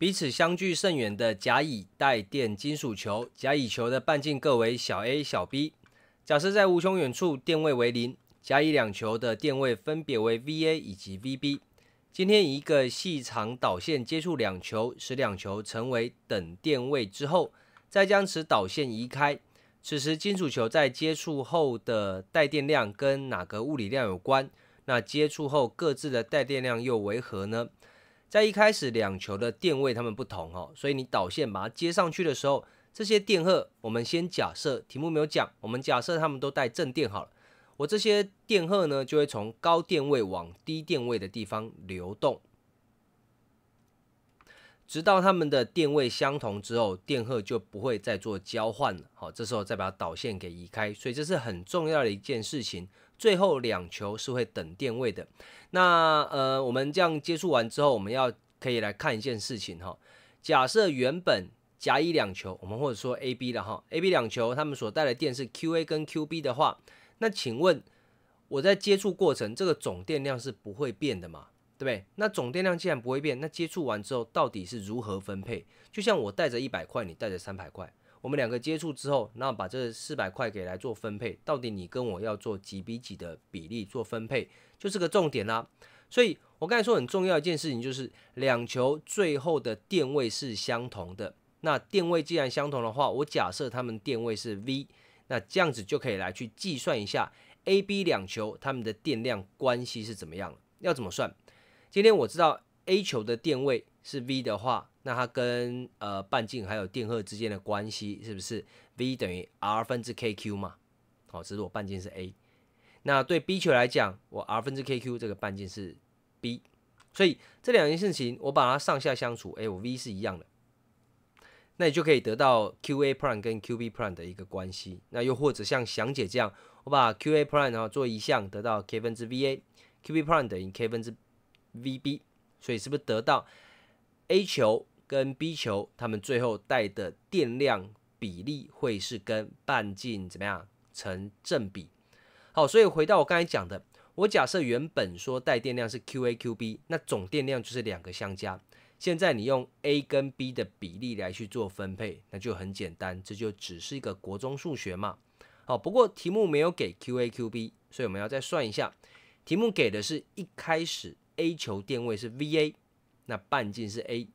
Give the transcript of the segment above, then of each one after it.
彼此相距甚远的甲、乙带电金属球，甲、乙球的半径各为小 a、小 b。假设在无穷远处电位为零，甲、乙两球的电位分别为 Va 以及 Vb。今天一个细长导线接触两球，使两球成为等电位之后，再将此导线移开。此时金属球在接触后的带电量跟哪个物理量有关？那接触后各自的带电量又为何呢？在一开始，两球的电位它们不同哦，所以你导线把它接上去的时候，这些电荷，我们先假设题目没有讲，我们假设它们都带正电好了。我这些电荷呢，就会从高电位往低电位的地方流动。直到它们的电位相同之后，电荷就不会再做交换了。好，这时候再把导线给移开，所以这是很重要的一件事情。最后两球是会等电位的。那呃，我们这样接触完之后，我们要可以来看一件事情哈。假设原本甲乙两球，我们或者说 A B 的哈，A B 两球它们所带的电是 Q A 跟 Q B 的话，那请问我在接触过程，这个总电量是不会变的嘛？对不对？那总电量既然不会变，那接触完之后到底是如何分配？就像我带着一百块，你带着三百块，我们两个接触之后，那把这四百块给来做分配，到底你跟我要做几比几的比例做分配，就是个重点啦。所以我刚才说很重要一件事情，就是两球最后的电位是相同的。那电位既然相同的话，我假设它们电位是 V，那这样子就可以来去计算一下 A、B 两球它们的电量关系是怎么样要怎么算？今天我知道 A 球的电位是 V 的话，那它跟呃半径还有电荷之间的关系是不是 V 等于 r 分之 kq 嘛？好，只是我半径是 a。那对 B 球来讲，我 r 分之 kq 这个半径是 b，所以这两件事情我把它上下相除，哎，我 V 是一样的，那你就可以得到 qA prime 跟 qB prime 的一个关系。那又或者像详解这样，我把 qA prime 后做一项，得到 k 分之 Va，qB prime 等于 k 分之。Vb，所以是不是得到 A 球跟 B 球，他们最后带的电量比例会是跟半径怎么样成正比？好，所以回到我刚才讲的，我假设原本说带电量是 QAQB，那总电量就是两个相加。现在你用 A 跟 B 的比例来去做分配，那就很简单，这就只是一个国中数学嘛。好，不过题目没有给 QAQB，所以我们要再算一下。题目给的是一开始。A 球电位是 VA，那半径是 a，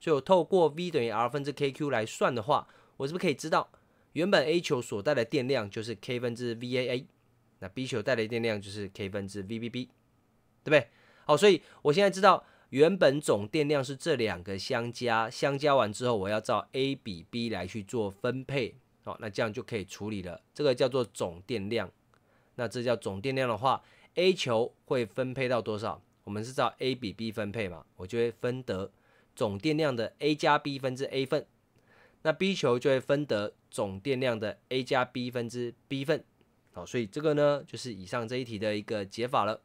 所以我透过 V 等于 r 分之 kQ 来算的话，我是不是可以知道原本 A 球所带的电量就是 k 分之 VAa，那 B 球带的电量就是 k 分之 v b b 对不对？好，所以我现在知道原本总电量是这两个相加，相加完之后我要照 a 比 b 来去做分配，好，那这样就可以处理了。这个叫做总电量，那这叫总电量的话，A 球会分配到多少？我们是照 a 比 b 分配嘛，我就会分得总电量的 a 加 b 分之 a 份，那 b 球就会分得总电量的 a 加 b 分之 b 份。好，所以这个呢，就是以上这一题的一个解法了。